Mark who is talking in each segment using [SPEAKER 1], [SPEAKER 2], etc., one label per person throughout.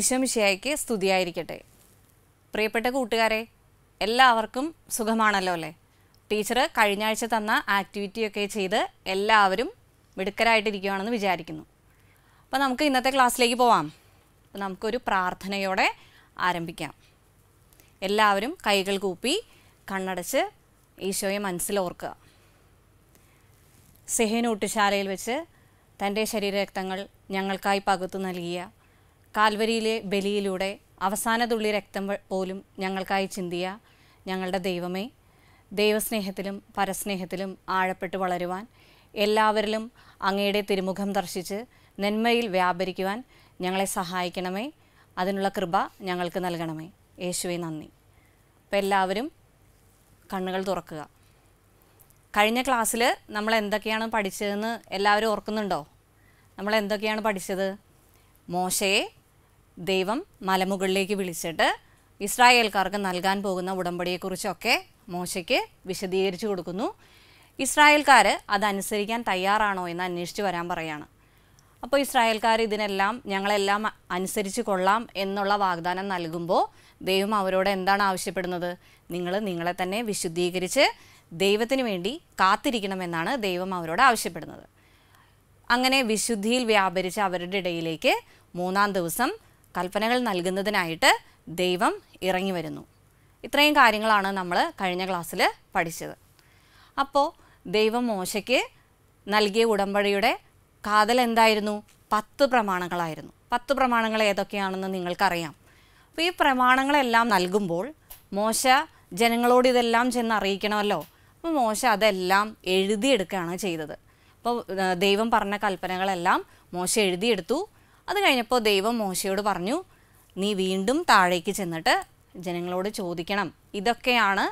[SPEAKER 1] ഈശോമിശിയായിക്ക് സ്തുതിയായിരിക്കട്ടെ പ്രിയപ്പെട്ട കൂട്ടുകാരെ എല്ലാവർക്കും സുഖമാണല്ലോ അല്ലേ ടീച്ചർ കഴിഞ്ഞ ആഴ്ച തന്ന ആക്ടിവിറ്റിയൊക്കെ ചെയ്ത് എല്ലാവരും മിടുക്കരായിട്ടിരിക്കുകയാണെന്ന് വിചാരിക്കുന്നു അപ്പോൾ നമുക്ക് ഇന്നത്തെ ക്ലാസ്സിലേക്ക് പോവാം അപ്പോൾ നമുക്കൊരു പ്രാർത്ഥനയോടെ ആരംഭിക്കാം എല്ലാവരും കൈകൾ കൂപ്പി കണ്ണടച്ച് ഈശോയെ മനസ്സിലോർക്കുക സെഹനൂട്ടുശാലയിൽ വെച്ച് തൻ്റെ ശരീരരക്തങ്ങൾ ഞങ്ങൾക്കായി പകുത്തു നൽകിയ കാൽവരിയിലെ ബലിയിലൂടെ അവസാന തുള്ളി രക്തം പോലും ഞങ്ങൾക്കായി ചിന്തിയ ഞങ്ങളുടെ ദൈവമേ ദൈവസ്നേഹത്തിലും പരസ്നേഹത്തിലും ആഴപ്പെട്ട് വളരുവാൻ എല്ലാവരിലും അങ്ങയുടെ തിരുമുഖം ദർശിച്ച് നന്മയിൽ വ്യാപരിക്കുവാൻ ഞങ്ങളെ സഹായിക്കണമേ അതിനുള്ള കൃപ ഞങ്ങൾക്ക് നൽകണമേ യേശുവെ നന്ദി അപ്പം എല്ലാവരും കണ്ണുകൾ തുറക്കുക കഴിഞ്ഞ ക്ലാസ്സിൽ നമ്മൾ എന്തൊക്കെയാണ് പഠിച്ചതെന്ന് എല്ലാവരും ഓർക്കുന്നുണ്ടോ നമ്മൾ എന്തൊക്കെയാണ് പഠിച്ചത് മോശയെ ദൈവം മലമുകളിലേക്ക് വിളിച്ചിട്ട് ഇസ്രായേൽക്കാർക്ക് നൽകാൻ പോകുന്ന ഉടമ്പടിയെക്കുറിച്ചൊക്കെ മോശയ്ക്ക് വിശദീകരിച്ചു കൊടുക്കുന്നു ഇസ്രായേൽക്കാർ അതനുസരിക്കാൻ തയ്യാറാണോ എന്ന് അന്വേഷിച്ച് വരാൻ പറയാണ് അപ്പോൾ ഇസ്രായേൽക്കാർ ഇതിനെല്ലാം ഞങ്ങളെല്ലാം അനുസരിച്ച് കൊള്ളാം എന്നുള്ള വാഗ്ദാനം നൽകുമ്പോൾ ദൈവം അവരോട് എന്താണ് ആവശ്യപ്പെടുന്നത് നിങ്ങൾ നിങ്ങളെ തന്നെ വിശുദ്ധീകരിച്ച് ദൈവത്തിന് വേണ്ടി കാത്തിരിക്കണമെന്നാണ് ദൈവം അവരോട് ആവശ്യപ്പെടുന്നത് അങ്ങനെ വിശുദ്ധിയിൽ വ്യാപരിച്ച് അവരുടെ ഇടയിലേക്ക് മൂന്നാം ദിവസം കൽപ്പനകൾ നൽകുന്നതിനായിട്ട് ദൈവം ഇറങ്ങി വരുന്നു ഇത്രയും കാര്യങ്ങളാണ് നമ്മൾ കഴിഞ്ഞ ക്ലാസ്സിൽ പഠിച്ചത് അപ്പോൾ ദൈവം മോശയ്ക്ക് നൽകിയ ഉടമ്പടിയുടെ കാതൽ എന്തായിരുന്നു പത്ത് പ്രമാണങ്ങളായിരുന്നു പത്ത് പ്രമാണങ്ങൾ ഏതൊക്കെയാണെന്ന് നിങ്ങൾക്കറിയാം അപ്പോൾ ഈ പ്രമാണങ്ങളെല്ലാം നൽകുമ്പോൾ മോശ ജനങ്ങളോട് ഇതെല്ലാം ചെന്ന് അറിയിക്കണമല്ലോ അപ്പോൾ മോശ അതെല്ലാം എഴുതിയെടുക്കുകയാണ് ചെയ്തത് അപ്പോൾ ദൈവം പറഞ്ഞ കൽപ്പനകളെല്ലാം മോശ എഴുതിയെടുത്തു അത് കഴിഞ്ഞപ്പോൾ ദൈവം മോശയോട് പറഞ്ഞു നീ വീണ്ടും താഴേക്ക് ചെന്നിട്ട് ജനങ്ങളോട് ചോദിക്കണം ഇതൊക്കെയാണ്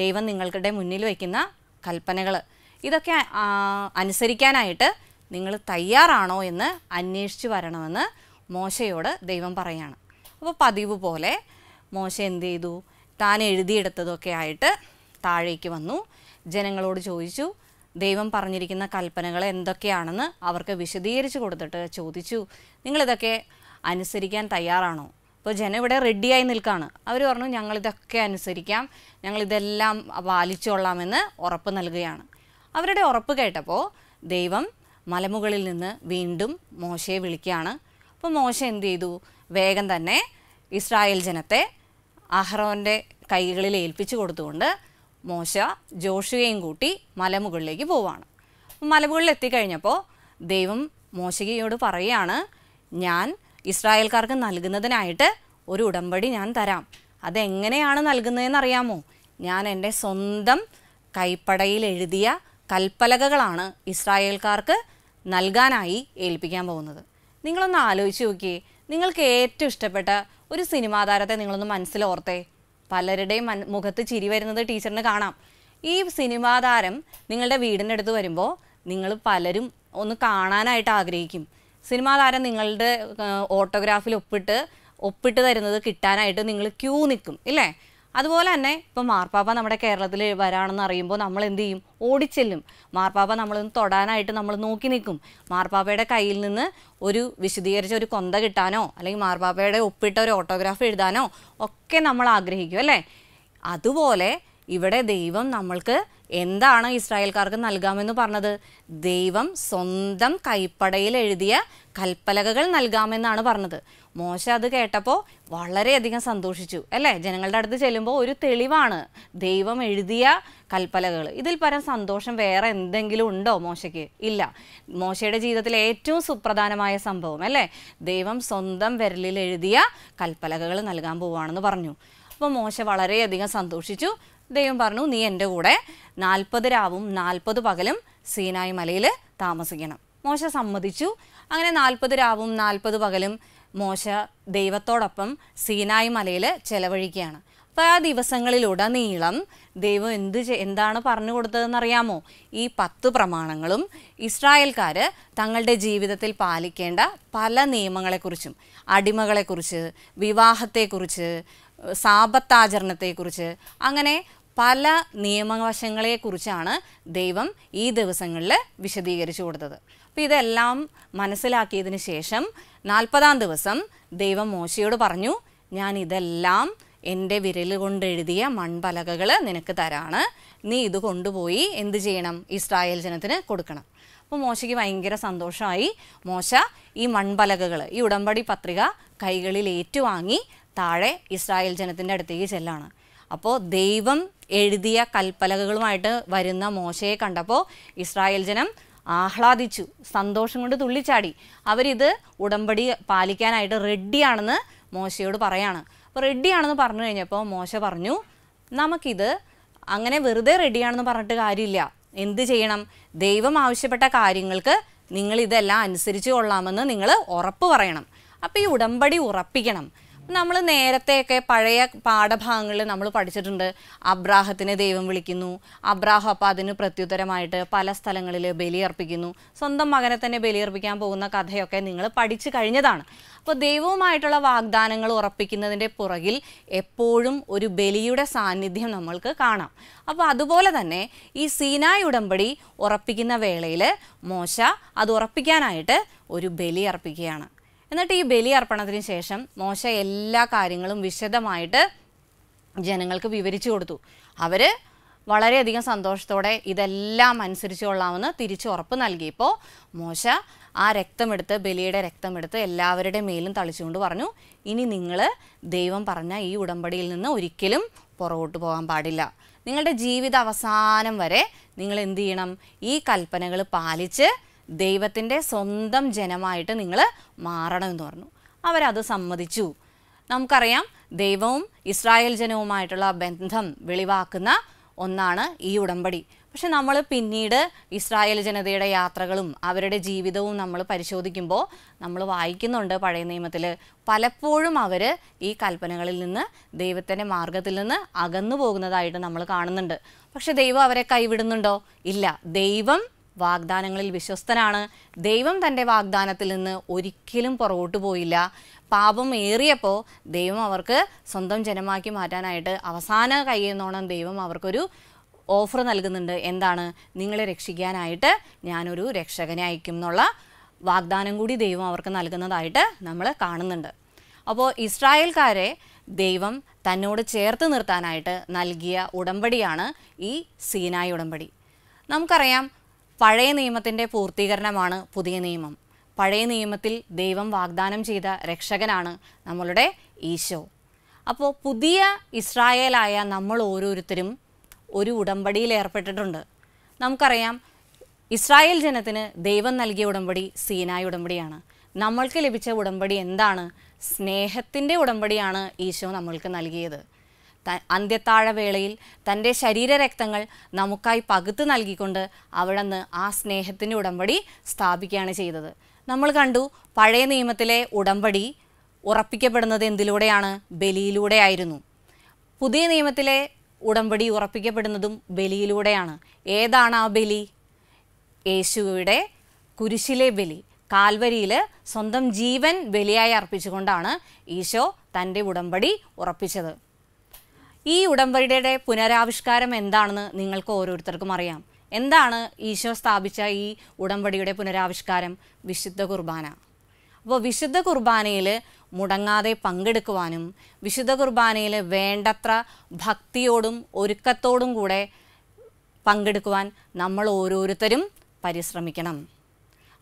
[SPEAKER 1] ദൈവം നിങ്ങളുടെ മുന്നിൽ വയ്ക്കുന്ന കൽപ്പനകൾ ഇതൊക്കെ അനുസരിക്കാനായിട്ട് നിങ്ങൾ തയ്യാറാണോ എന്ന് അന്വേഷിച്ച് വരണമെന്ന് മോശയോട് ദൈവം പറയാണ് അപ്പോൾ പതിവ് പോലെ മോശ എന്ത് ചെയ്തു താൻ എഴുതിയെടുത്തതൊക്കെ ആയിട്ട് താഴേക്ക് വന്നു ജനങ്ങളോട് ചോദിച്ചു ദൈവം പറഞ്ഞിരിക്കുന്ന കൽപ്പനകൾ എന്തൊക്കെയാണെന്ന് അവർക്ക് വിശദീകരിച്ച് കൊടുത്തിട്ട് ചോദിച്ചു നിങ്ങളിതൊക്കെ അനുസരിക്കാൻ തയ്യാറാണോ അപ്പോൾ ജനം ഇവിടെ റെഡിയായി നിൽക്കുകയാണ് അവർ പറഞ്ഞു ഞങ്ങളിതൊക്കെ അനുസരിക്കാം ഞങ്ങളിതെല്ലാം പാലിച്ചോളാമെന്ന് ഉറപ്പ് നൽകുകയാണ് അവരുടെ ഉറപ്പ് കേട്ടപ്പോൾ ദൈവം മലമുകളിൽ നിന്ന് വീണ്ടും മോശയെ വിളിക്കുകയാണ് അപ്പോൾ മോശ എന്ത് ചെയ്തു വേഗം തന്നെ ഇസ്രായേൽ ജനത്തെ അഹ്റോൻ്റെ കൈകളിൽ ഏൽപ്പിച്ചു കൊടുത്തുകൊണ്ട് മോശ ജോഷുകയും കൂട്ടി മലമുകളിലേക്ക് പോവാണ് മലമുകളിൽ എത്തിക്കഴിഞ്ഞപ്പോൾ ദൈവം മോശകയോട് പറയുകയാണ് ഞാൻ ഇസ്രായേൽക്കാർക്ക് നൽകുന്നതിനായിട്ട് ഒരു ഉടമ്പടി ഞാൻ തരാം അതെങ്ങനെയാണ് നൽകുന്നതെന്ന് അറിയാമോ ഞാൻ എൻ്റെ സ്വന്തം കൈപ്പടയിൽ എഴുതിയ കൽപ്പലകകളാണ് ഇസ്രായേൽക്കാർക്ക് നൽകാനായി ഏൽപ്പിക്കാൻ പോകുന്നത് നിങ്ങളൊന്ന് ആലോചിച്ച് നോക്കിയേ നിങ്ങൾക്ക് ഏറ്റവും ഇഷ്ടപ്പെട്ട ഒരു സിനിമാ താരത്തെ നിങ്ങളൊന്ന് മനസ്സിലോർത്തേ പലരുടെയും മുഖത്ത് ചിരി വരുന്നത് ടീച്ചറിന് കാണാം ഈ സിനിമാ താരം നിങ്ങളുടെ വീടിൻ്റെ അടുത്ത് വരുമ്പോൾ നിങ്ങൾ പലരും ഒന്ന് കാണാനായിട്ട് ആഗ്രഹിക്കും സിനിമാ താരം നിങ്ങളുടെ ഓട്ടോഗ്രാഫിൽ ഒപ്പിട്ട് ഒപ്പിട്ട് തരുന്നത് കിട്ടാനായിട്ട് നിങ്ങൾ ക്യൂ നിൽക്കും ഇല്ലേ അതുപോലെ തന്നെ ഇപ്പം മാർപ്പാപ്പ നമ്മുടെ കേരളത്തിൽ വരാണെന്ന് അറിയുമ്പോൾ നമ്മൾ എന്ത് ചെയ്യും ഓടിച്ചെല്ലും മാർപ്പാപ്പ നമ്മളൊന്ന് തൊടാനായിട്ട് നമ്മൾ നോക്കി നിൽക്കും മാർപ്പാപ്പയുടെ കയ്യിൽ നിന്ന് ഒരു വിശദീകരിച്ച ഒരു കൊന്ത കിട്ടാനോ അല്ലെങ്കിൽ മാർപ്പാപ്പയുടെ ഒപ്പിട്ട ഒരു ഓട്ടോഗ്രാഫ് എഴുതാനോ ഒക്കെ നമ്മൾ ആഗ്രഹിക്കും അല്ലേ അതുപോലെ ഇവിടെ ദൈവം നമ്മൾക്ക് എന്താണ് ഇസ്രായേൽക്കാർക്ക് നൽകാമെന്ന് പറഞ്ഞത് ദൈവം സ്വന്തം കൈപ്പടയിൽ എഴുതിയ കൽപ്പലകകൾ നൽകാമെന്നാണ് പറഞ്ഞത് മോശ അത് കേട്ടപ്പോൾ വളരെയധികം സന്തോഷിച്ചു അല്ലേ ജനങ്ങളുടെ അടുത്ത് ചെല്ലുമ്പോൾ ഒരു തെളിവാണ് ദൈവം എഴുതിയ കൽപ്പലകൾ ഇതിൽ പരം സന്തോഷം വേറെ എന്തെങ്കിലും ഉണ്ടോ മോശയ്ക്ക് ഇല്ല മോശയുടെ ജീവിതത്തിലെ ഏറ്റവും സുപ്രധാനമായ സംഭവം അല്ലേ ദൈവം സ്വന്തം വിരലിൽ എഴുതിയ കൽപ്പലകൾ നൽകാൻ പോവുകയാണെന്ന് പറഞ്ഞു അപ്പോൾ മോശ വളരെയധികം സന്തോഷിച്ചു ദൈവം പറഞ്ഞു നീ എൻ്റെ കൂടെ നാൽപ്പത് രാവും നാൽപ്പത് പകലും സീനായ് മലയിൽ താമസിക്കണം മോശ സമ്മതിച്ചു അങ്ങനെ നാൽപ്പത് രാവും നാൽപ്പത് പകലും മോശ ദൈവത്തോടൊപ്പം സീനായി മലയിൽ ചെലവഴിക്കുകയാണ് അപ്പോൾ ആ ദിവസങ്ങളിലുടനീളം ദൈവം എന്ത് എന്താണ് പറഞ്ഞു കൊടുത്തതെന്നറിയാമോ ഈ പത്ത് പ്രമാണങ്ങളും ഇസ്രായേൽക്കാർ തങ്ങളുടെ ജീവിതത്തിൽ പാലിക്കേണ്ട പല നിയമങ്ങളെക്കുറിച്ചും അടിമകളെക്കുറിച്ച് വിവാഹത്തെക്കുറിച്ച് സാപത്താചരണത്തെക്കുറിച്ച് അങ്ങനെ പല നിയമവശങ്ങളെക്കുറിച്ചാണ് ദൈവം ഈ ദിവസങ്ങളിൽ വിശദീകരിച്ചു കൊടുത്തത് അപ്പോൾ ഇതെല്ലാം മനസ്സിലാക്കിയതിന് ശേഷം നാൽപ്പതാം ദിവസം ദൈവം മോശയോട് പറഞ്ഞു ഞാൻ ഇതെല്ലാം എൻ്റെ വിരൽ കൊണ്ട് എഴുതിയ മൺപലകകൾ നിനക്ക് തരാണ് നീ ഇത് കൊണ്ടുപോയി എന്ത് ചെയ്യണം ഇസ്രായേൽ ജനത്തിന് കൊടുക്കണം അപ്പോൾ മോശയ്ക്ക് ഭയങ്കര സന്തോഷമായി മോശ ഈ മൺപലകകൾ ഈ ഉടമ്പടി പത്രിക കൈകളിൽ ഏറ്റുവാങ്ങി താഴെ ഇസ്രായേൽ ജനത്തിൻ്റെ അടുത്തേക്ക് ചെല്ലാണ് അപ്പോൾ ദൈവം എഴുതിയ കൽപ്പലകകളുമായിട്ട് വരുന്ന മോശയെ കണ്ടപ്പോൾ ഇസ്രായേൽ ജനം ആഹ്ലാദിച്ചു സന്തോഷം കൊണ്ട് തുള്ളിച്ചാടി അവരിത് ഉടമ്പടി പാലിക്കാനായിട്ട് റെഡിയാണെന്ന് മോശയോട് പറയാണ് അപ്പോൾ റെഡിയാണെന്ന് പറഞ്ഞു കഴിഞ്ഞപ്പോൾ മോശ പറഞ്ഞു നമുക്കിത് അങ്ങനെ വെറുതെ റെഡിയാണെന്ന് പറഞ്ഞിട്ട് കാര്യമില്ല എന്ത് ചെയ്യണം ദൈവം ആവശ്യപ്പെട്ട കാര്യങ്ങൾക്ക് നിങ്ങൾ ഇതെല്ലാം അനുസരിച്ച് കൊള്ളാമെന്ന് നിങ്ങൾ ഉറപ്പ് പറയണം അപ്പോൾ ഈ ഉടമ്പടി ഉറപ്പിക്കണം നമ്മൾ നേരത്തെയൊക്കെ പഴയ പാഠഭാഗങ്ങളിൽ നമ്മൾ പഠിച്ചിട്ടുണ്ട് അബ്രാഹത്തിനെ ദൈവം വിളിക്കുന്നു അബ്രാഹം അപ്പം അതിന് പ്രത്യുത്തരമായിട്ട് പല സ്ഥലങ്ങളിൽ ബലിയർപ്പിക്കുന്നു സ്വന്തം മകനെ തന്നെ ബലിയർപ്പിക്കാൻ പോകുന്ന കഥയൊക്കെ നിങ്ങൾ പഠിച്ചു കഴിഞ്ഞതാണ് അപ്പോൾ ദൈവവുമായിട്ടുള്ള വാഗ്ദാനങ്ങൾ ഉറപ്പിക്കുന്നതിൻ്റെ പുറകിൽ എപ്പോഴും ഒരു ബലിയുടെ സാന്നിധ്യം നമ്മൾക്ക് കാണാം അപ്പോൾ അതുപോലെ തന്നെ ഈ സീനായ് ഉടമ്പടി ഉറപ്പിക്കുന്ന വേളയിൽ മോശ അത് ഉറപ്പിക്കാനായിട്ട് ഒരു ബലി അർപ്പിക്കുകയാണ് എന്നിട്ട് ഈ ബലിയർപ്പണത്തിന് ശേഷം മോശ എല്ലാ കാര്യങ്ങളും വിശദമായിട്ട് ജനങ്ങൾക്ക് വിവരിച്ചു കൊടുത്തു അവർ വളരെയധികം സന്തോഷത്തോടെ ഇതെല്ലാം അനുസരിച്ചുകൊള്ളാമെന്ന് തിരിച്ചു ഉറപ്പ് നൽകിയപ്പോൾ മോശ ആ രക്തമെടുത്ത് ബലിയുടെ രക്തമെടുത്ത് എല്ലാവരുടെ മേലും തളിച്ചുകൊണ്ട് പറഞ്ഞു ഇനി നിങ്ങൾ ദൈവം പറഞ്ഞ ഈ ഉടമ്പടിയിൽ നിന്ന് ഒരിക്കലും പുറകോട്ട് പോകാൻ പാടില്ല നിങ്ങളുടെ ജീവിത അവസാനം വരെ നിങ്ങൾ എന്ത് ചെയ്യണം ഈ കൽപ്പനകൾ പാലിച്ച് ദൈവത്തിൻ്റെ സ്വന്തം ജനമായിട്ട് നിങ്ങൾ മാറണമെന്ന് പറഞ്ഞു അവരത് സമ്മതിച്ചു നമുക്കറിയാം ദൈവവും ഇസ്രായേൽ ജനവുമായിട്ടുള്ള ബന്ധം വെളിവാക്കുന്ന ഒന്നാണ് ഈ ഉടമ്പടി പക്ഷെ നമ്മൾ പിന്നീട് ഇസ്രായേൽ ജനതയുടെ യാത്രകളും അവരുടെ ജീവിതവും നമ്മൾ പരിശോധിക്കുമ്പോൾ നമ്മൾ വായിക്കുന്നുണ്ട് പഴയ നിയമത്തിൽ പലപ്പോഴും അവർ ഈ കൽപ്പനകളിൽ നിന്ന് ദൈവത്തിൻ്റെ മാർഗത്തിൽ നിന്ന് അകന്നു പോകുന്നതായിട്ട് നമ്മൾ കാണുന്നുണ്ട് പക്ഷെ ദൈവം അവരെ കൈവിടുന്നുണ്ടോ ഇല്ല ദൈവം വാഗ്ദാനങ്ങളിൽ വിശ്വസ്തനാണ് ദൈവം തൻ്റെ വാഗ്ദാനത്തിൽ നിന്ന് ഒരിക്കലും പുറകോട്ട് പോയില്ല പാപം ഏറിയപ്പോൾ ദൈവം അവർക്ക് സ്വന്തം ജനമാക്കി മാറ്റാനായിട്ട് അവസാന കയ്യെന്നോണം ദൈവം അവർക്കൊരു ഓഫർ നൽകുന്നുണ്ട് എന്താണ് നിങ്ങളെ രക്ഷിക്കാനായിട്ട് ഞാനൊരു രക്ഷകനെ അയക്കും എന്നുള്ള വാഗ്ദാനം കൂടി ദൈവം അവർക്ക് നൽകുന്നതായിട്ട് നമ്മൾ കാണുന്നുണ്ട് അപ്പോൾ ഇസ്രായേൽക്കാരെ ദൈവം തന്നോട് ചേർത്ത് നിർത്താനായിട്ട് നൽകിയ ഉടമ്പടിയാണ് ഈ സീനായി ഉടമ്പടി നമുക്കറിയാം പഴയ നിയമത്തിൻ്റെ പൂർത്തീകരണമാണ് പുതിയ നിയമം പഴയ നിയമത്തിൽ ദൈവം വാഗ്ദാനം ചെയ്ത രക്ഷകനാണ് നമ്മളുടെ ഈശോ അപ്പോൾ പുതിയ ഇസ്രായേലായ നമ്മൾ ഓരോരുത്തരും ഒരു ഉടമ്പടിയിൽ ഏർപ്പെട്ടിട്ടുണ്ട് നമുക്കറിയാം ഇസ്രായേൽ ജനത്തിന് ദൈവം നൽകിയ ഉടമ്പടി സീനായ ഉടമ്പടിയാണ് നമ്മൾക്ക് ലഭിച്ച ഉടമ്പടി എന്താണ് സ്നേഹത്തിൻ്റെ ഉടമ്പടിയാണ് ഈശോ നമ്മൾക്ക് നൽകിയത് അന്ത്യത്താഴവേളയിൽ തൻ്റെ ശരീരരക്തങ്ങൾ നമുക്കായി പകുത്തു നൽകിക്കൊണ്ട് അവിടുന്ന് ആ സ്നേഹത്തിൻ്റെ ഉടമ്പടി സ്ഥാപിക്കുകയാണ് ചെയ്തത് നമ്മൾ കണ്ടു പഴയ നിയമത്തിലെ ഉടമ്പടി ഉറപ്പിക്കപ്പെടുന്നത് എന്തിലൂടെയാണ് ബലിയിലൂടെയായിരുന്നു പുതിയ നിയമത്തിലെ ഉടമ്പടി ഉറപ്പിക്കപ്പെടുന്നതും ബലിയിലൂടെയാണ് ഏതാണ് ആ ബലി യേശുവിടെ കുരിശിലെ ബലി കാൽവരിയിൽ സ്വന്തം ജീവൻ ബലിയായി അർപ്പിച്ചുകൊണ്ടാണ് ഈശോ തൻ്റെ ഉടമ്പടി ഉറപ്പിച്ചത് ഈ ഉടമ്പടിയുടെ പുനരാവിഷ്കാരം എന്താണെന്ന് നിങ്ങൾക്ക് ഓരോരുത്തർക്കും അറിയാം എന്താണ് ഈശോ സ്ഥാപിച്ച ഈ ഉടമ്പടിയുടെ പുനരാവിഷ്കാരം വിശുദ്ധ കുർബാന അപ്പോൾ വിശുദ്ധ കുർബാനയിൽ മുടങ്ങാതെ പങ്കെടുക്കുവാനും വിശുദ്ധ കുർബാനയിൽ വേണ്ടത്ര ഭക്തിയോടും ഒരുക്കത്തോടും കൂടെ പങ്കെടുക്കുവാൻ നമ്മൾ ഓരോരുത്തരും പരിശ്രമിക്കണം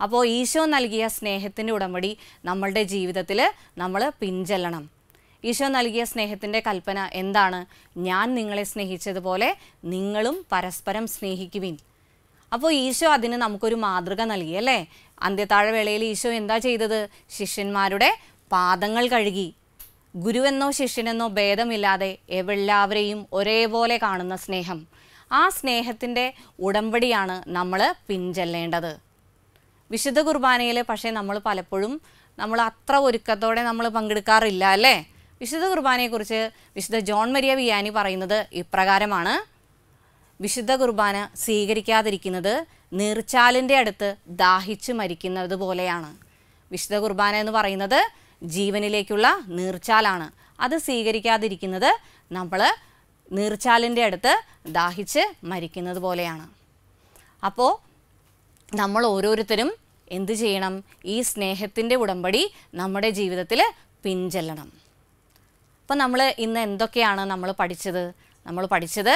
[SPEAKER 1] അപ്പോൾ ഈശോ നൽകിയ സ്നേഹത്തിൻ്റെ ഉടമ്പടി നമ്മളുടെ ജീവിതത്തിൽ നമ്മൾ പിൻചെല്ലണം ഈശോ നൽകിയ സ്നേഹത്തിൻ്റെ കൽപ്പന എന്താണ് ഞാൻ നിങ്ങളെ സ്നേഹിച്ചതുപോലെ നിങ്ങളും പരസ്പരം സ്നേഹിക്കുവിൻ അപ്പോൾ ഈശോ അതിന് നമുക്കൊരു മാതൃക നൽകി അല്ലേ അന്ത്യത്താഴവേളയിൽ ഈശോ എന്താ ചെയ്തത് ശിഷ്യന്മാരുടെ പാദങ്ങൾ കഴുകി ഗുരുവെന്നോ ശിഷ്യനെന്നോ ഭേദമില്ലാതെ എവെല്ലാവരെയും ഒരേപോലെ കാണുന്ന സ്നേഹം ആ സ്നേഹത്തിൻ്റെ ഉടമ്പടിയാണ് നമ്മൾ പിൻചെല്ലേണ്ടത് വിശുദ്ധ കുർബാനയിൽ പക്ഷേ നമ്മൾ പലപ്പോഴും നമ്മൾ അത്ര ഒരുക്കത്തോടെ നമ്മൾ പങ്കെടുക്കാറില്ല അല്ലേ വിശുദ്ധ കുർബാനയെക്കുറിച്ച് വിശുദ്ധ ജോൺ മരിയ വിയാനി പറയുന്നത് ഇപ്രകാരമാണ് വിശുദ്ധ കുർബാന സ്വീകരിക്കാതിരിക്കുന്നത് നീർച്ചാലിൻ്റെ അടുത്ത് ദാഹിച്ച് മരിക്കുന്നത് പോലെയാണ് വിശുദ്ധ കുർബാന എന്ന് പറയുന്നത് ജീവനിലേക്കുള്ള നീർച്ചാലാണ് അത് സ്വീകരിക്കാതിരിക്കുന്നത് നമ്മൾ നീർച്ചാലിൻ്റെ അടുത്ത് ദാഹിച്ച് മരിക്കുന്നത് പോലെയാണ് അപ്പോൾ നമ്മൾ ഓരോരുത്തരും എന്ത് ചെയ്യണം ഈ സ്നേഹത്തിൻ്റെ ഉടമ്പടി നമ്മുടെ ജീവിതത്തിൽ പിൻചെല്ലണം അപ്പം നമ്മൾ ഇന്ന് എന്തൊക്കെയാണ് നമ്മൾ പഠിച്ചത് നമ്മൾ പഠിച്ചത്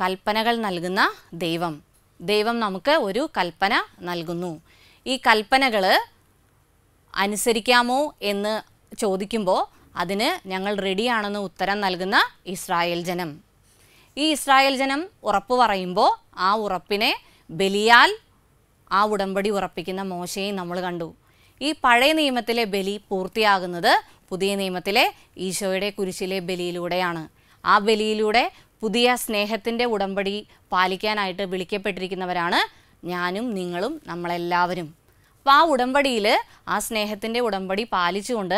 [SPEAKER 1] കൽപ്പനകൾ നൽകുന്ന ദൈവം ദൈവം നമുക്ക് ഒരു കൽപ്പന നൽകുന്നു ഈ കൽപ്പനകൾ അനുസരിക്കാമോ എന്ന് ചോദിക്കുമ്പോൾ അതിന് ഞങ്ങൾ റെഡിയാണെന്ന് ഉത്തരം നൽകുന്ന ഇസ്രായേൽ ജനം ഈ ഇസ്രായേൽ ജനം ഉറപ്പ് പറയുമ്പോൾ ആ ഉറപ്പിനെ ബലിയാൽ ആ ഉടമ്പടി ഉറപ്പിക്കുന്ന മോശയും നമ്മൾ കണ്ടു ഈ പഴയ നിയമത്തിലെ ബലി പൂർത്തിയാകുന്നത് പുതിയ നിയമത്തിലെ ഈശോയുടെ കുരിശിലെ ബലിയിലൂടെയാണ് ആ ബലിയിലൂടെ പുതിയ സ്നേഹത്തിൻ്റെ ഉടമ്പടി പാലിക്കാനായിട്ട് വിളിക്കപ്പെട്ടിരിക്കുന്നവരാണ് ഞാനും നിങ്ങളും നമ്മളെല്ലാവരും അപ്പോൾ ആ ഉടമ്പടിയിൽ ആ സ്നേഹത്തിൻ്റെ ഉടമ്പടി പാലിച്ചുകൊണ്ട്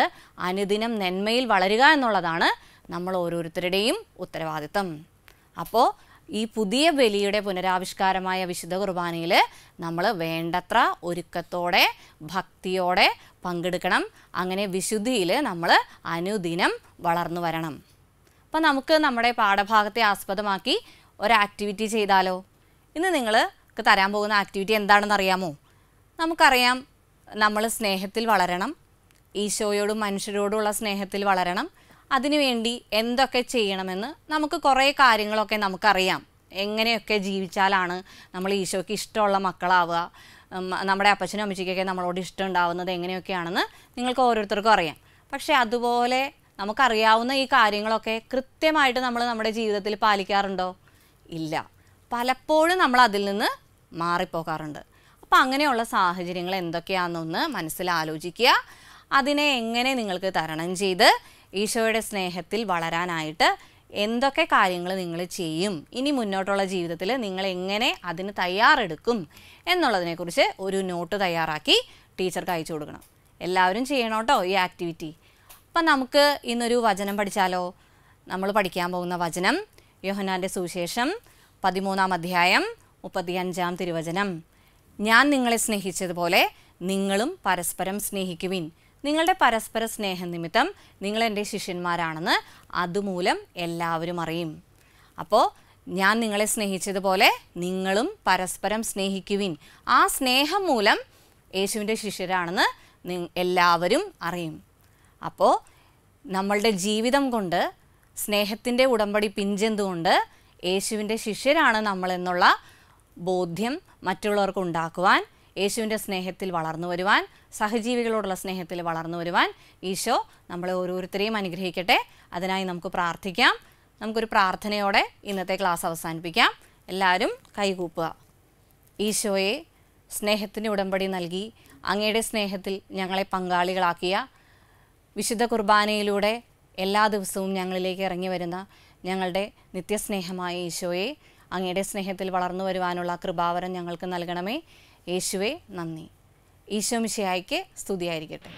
[SPEAKER 1] അനുദിനം നന്മയിൽ വളരുക എന്നുള്ളതാണ് നമ്മൾ ഓരോരുത്തരുടെയും ഉത്തരവാദിത്തം അപ്പോൾ ഈ പുതിയ ബലിയുടെ പുനരാവിഷ്കാരമായ വിശുദ്ധ കുർബാനയിൽ നമ്മൾ വേണ്ടത്ര ഒരുക്കത്തോടെ ഭക്തിയോടെ പങ്കെടുക്കണം അങ്ങനെ വിശുദ്ധിയിൽ നമ്മൾ അനുദിനം വളർന്നു വരണം അപ്പം നമുക്ക് നമ്മുടെ പാഠഭാഗത്തെ ആസ്പദമാക്കി ഒരു ആക്ടിവിറ്റി ചെയ്താലോ ഇന്ന് നിങ്ങൾക്ക് തരാൻ പോകുന്ന ആക്ടിവിറ്റി എന്താണെന്ന് അറിയാമോ നമുക്കറിയാം നമ്മൾ സ്നേഹത്തിൽ വളരണം ഈശോയോടും മനുഷ്യരോടുമുള്ള സ്നേഹത്തിൽ വളരണം അതിനുവേണ്ടി എന്തൊക്കെ ചെയ്യണമെന്ന് നമുക്ക് കുറേ കാര്യങ്ങളൊക്കെ നമുക്കറിയാം എങ്ങനെയൊക്കെ ജീവിച്ചാലാണ് നമ്മൾ ഈശോയ്ക്ക് ഇഷ്ടമുള്ള മക്കളാവുക നമ്മുടെ അപ്പച്ചനും അമ്മച്ചിക്കൊക്കെ നമ്മളോട് ഇഷ്ടം ഉണ്ടാവുന്നത് എങ്ങനെയൊക്കെയാണെന്ന് നിങ്ങൾക്ക് ഓരോരുത്തർക്കും അറിയാം പക്ഷേ അതുപോലെ നമുക്കറിയാവുന്ന ഈ കാര്യങ്ങളൊക്കെ കൃത്യമായിട്ട് നമ്മൾ നമ്മുടെ ജീവിതത്തിൽ പാലിക്കാറുണ്ടോ ഇല്ല പലപ്പോഴും നമ്മൾ അതിൽ നിന്ന് മാറിപ്പോകാറുണ്ട് അപ്പോൾ അങ്ങനെയുള്ള സാഹചര്യങ്ങൾ എന്തൊക്കെയാണെന്നൊന്ന് മനസ്സിലാലോചിക്കുക അതിനെ എങ്ങനെ നിങ്ങൾക്ക് തരണം ചെയ്ത് ഈശോയുടെ സ്നേഹത്തിൽ വളരാനായിട്ട് എന്തൊക്കെ കാര്യങ്ങൾ നിങ്ങൾ ചെയ്യും ഇനി മുന്നോട്ടുള്ള ജീവിതത്തിൽ നിങ്ങൾ എങ്ങനെ അതിന് തയ്യാറെടുക്കും എന്നുള്ളതിനെക്കുറിച്ച് ഒരു നോട്ട് തയ്യാറാക്കി ടീച്ചർക്ക് അയച്ചു കൊടുക്കണം എല്ലാവരും ചെയ്യണം കേട്ടോ ഈ ആക്ടിവിറ്റി അപ്പം നമുക്ക് ഇന്നൊരു വചനം പഠിച്ചാലോ നമ്മൾ പഠിക്കാൻ പോകുന്ന വചനം യോഹനാൻ്റെ സുവിശേഷം പതിമൂന്നാം അധ്യായം മുപ്പത്തിയഞ്ചാം തിരുവചനം ഞാൻ നിങ്ങളെ സ്നേഹിച്ചതുപോലെ നിങ്ങളും പരസ്പരം സ്നേഹിക്കുവിൻ നിങ്ങളുടെ പരസ്പര സ്നേഹം നിമിത്തം നിങ്ങൾ എൻ്റെ ശിഷ്യന്മാരാണെന്ന് അതുമൂലം എല്ലാവരും അറിയും അപ്പോൾ ഞാൻ നിങ്ങളെ സ്നേഹിച്ചതുപോലെ നിങ്ങളും പരസ്പരം സ്നേഹിക്കുവിൻ ആ സ്നേഹം മൂലം യേശുവിൻ്റെ ശിഷ്യരാണെന്ന് എല്ലാവരും അറിയും അപ്പോൾ നമ്മളുടെ ജീവിതം കൊണ്ട് സ്നേഹത്തിൻ്റെ ഉടമ്പടി പിഞ്ചെന്തുകൊണ്ട് യേശുവിൻ്റെ ശിഷ്യരാണ് നമ്മളെന്നുള്ള ബോധ്യം മറ്റുള്ളവർക്ക് ഉണ്ടാക്കുവാൻ യേശുവിൻ്റെ സ്നേഹത്തിൽ വളർന്നു വരുവാൻ സഹജീവികളോടുള്ള സ്നേഹത്തിൽ വളർന്നു വരുവാൻ ഈശോ നമ്മളെ ഓരോരുത്തരെയും അനുഗ്രഹിക്കട്ടെ അതിനായി നമുക്ക് പ്രാർത്ഥിക്കാം നമുക്കൊരു പ്രാർത്ഥനയോടെ ഇന്നത്തെ ക്ലാസ് അവസാനിപ്പിക്കാം എല്ലാവരും കൈകൂപ്പുക ഈശോയെ സ്നേഹത്തിന് ഉടമ്പടി നൽകി അങ്ങയുടെ സ്നേഹത്തിൽ ഞങ്ങളെ പങ്കാളികളാക്കിയ വിശുദ്ധ കുർബാനയിലൂടെ എല്ലാ ദിവസവും ഞങ്ങളിലേക്ക് ഇറങ്ങി വരുന്ന ഞങ്ങളുടെ നിത്യസ്നേഹമായ ഈശോയെ അങ്ങയുടെ സ്നേഹത്തിൽ വളർന്നു വരുവാനുള്ള കൃപാവരം ഞങ്ങൾക്ക് നൽകണമേ യേശുവേ നന്ദി ഈശോമിശയായിക്ക് സ്തുതിയായിരിക്കട്ടെ